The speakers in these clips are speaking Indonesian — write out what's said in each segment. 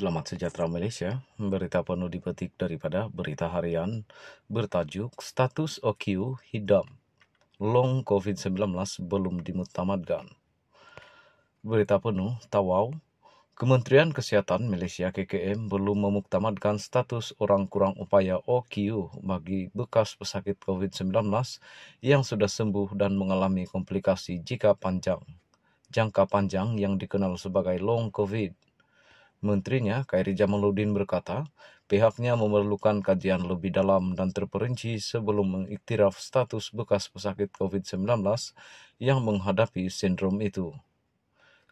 Selamat sejahtera Malaysia. Berita penuh dipetik daripada berita harian bertajuk Status OQ Hidam. Long COVID-19 belum dimutamadkan. Berita penuh Tawau. Kementerian Kesehatan Malaysia KKM belum memuktamadkan status orang kurang upaya OQ bagi bekas pesakit COVID-19 yang sudah sembuh dan mengalami komplikasi jika panjang jangka panjang yang dikenal sebagai long COVID. Menterinya, Khairi Jamaluddin berkata, pihaknya memerlukan kajian lebih dalam dan terperinci sebelum mengiktiraf status bekas pesakit COVID-19 yang menghadapi sindrom itu.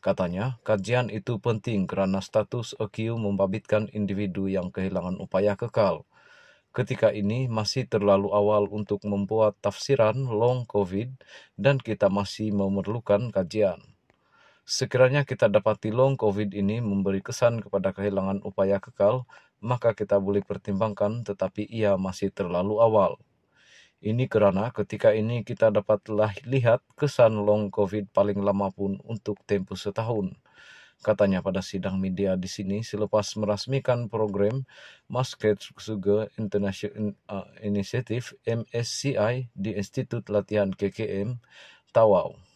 Katanya, kajian itu penting karena status OQ membabitkan individu yang kehilangan upaya kekal. Ketika ini masih terlalu awal untuk membuat tafsiran long COVID dan kita masih memerlukan kajian. Sekiranya kita dapati long COVID ini memberi kesan kepada kehilangan upaya kekal, maka kita boleh pertimbangkan tetapi ia masih terlalu awal. Ini kerana ketika ini kita dapatlah lihat kesan long COVID paling lama pun untuk tempo setahun. Katanya pada sidang media di sini selepas merasmikan program Masked Sugar International uh, Initiative MSCI di Institut Latihan KKM, Tawau.